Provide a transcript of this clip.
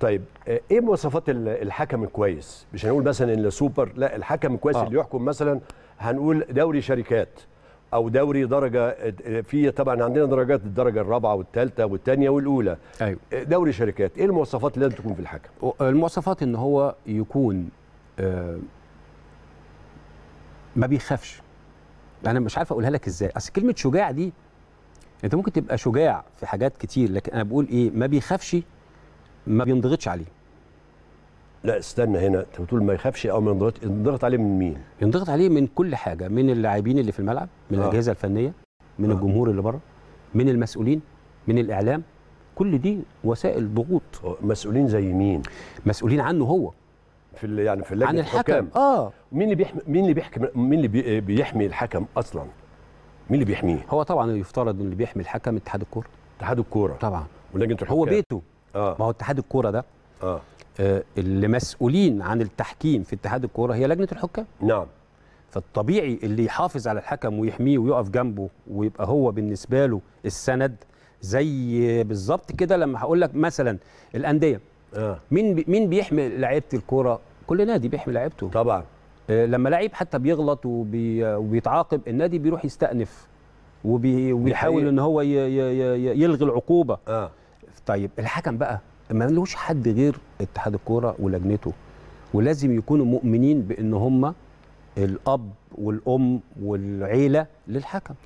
طيب ايه مواصفات الحكم الكويس مش هنقول مثلا ان سوبر لا الحكم الكويس آه. اللي يحكم مثلا هنقول دوري شركات او دوري درجه في طبعا عندنا درجات الدرجه الرابعه والثالثه والثانيه والاولى ايوه إيه دوري شركات ايه المواصفات اللي لازم تكون في الحكم المواصفات ان هو يكون آه، ما بيخافش انا مش عارف اقولها لك ازاي اصل كلمه شجاع دي انت ممكن تبقى شجاع في حاجات كتير لكن انا بقول ايه ما بيخافش ما بينضغطش عليه لا استنى هنا انت بتقول ما يخافش او ما ينضغط ينضغط عليه من مين؟ ينضغط عليه من كل حاجه من اللاعبين اللي في الملعب من آه. الاجهزه الفنيه من آه. الجمهور اللي بره من المسؤولين من الاعلام كل دي وسائل ضغوط مسؤولين زي مين؟ مسؤولين عنه هو في يعني في اللجنه عن الحكم الحكام. اه مين اللي بيحمي مين اللي بيحكم مين اللي بيحمي الحكم اصلا؟ مين اللي بيحميه؟ هو طبعا يفترض ان اللي بيحمي الحكم اتحاد الكوره اتحاد الكوره طبعا ولجنه الحكام هو بيته آه. ما هو اتحاد الكوره ده آه. آه اللي مسؤولين عن التحكيم في اتحاد الكوره هي لجنه الحكام نعم فالطبيعي اللي يحافظ على الحكم ويحميه ويقف جنبه ويبقى هو بالنسبه له السند زي بالظبط كده لما هقول لك مثلا الانديه آه. مين بي مين بيحمي لعيبه الكوره كل نادي بيحمي لعيبته طبعا آه لما لعيب حتى بيغلط وبي وبيتعاقب النادي بيروح يستأنف وبيحاول ان هو يلغي العقوبه آه. طيب الحكم بقى ما لوش حد غير اتحاد الكوره ولجنته ولازم يكونوا مؤمنين بان هم الاب والام والعيله للحكم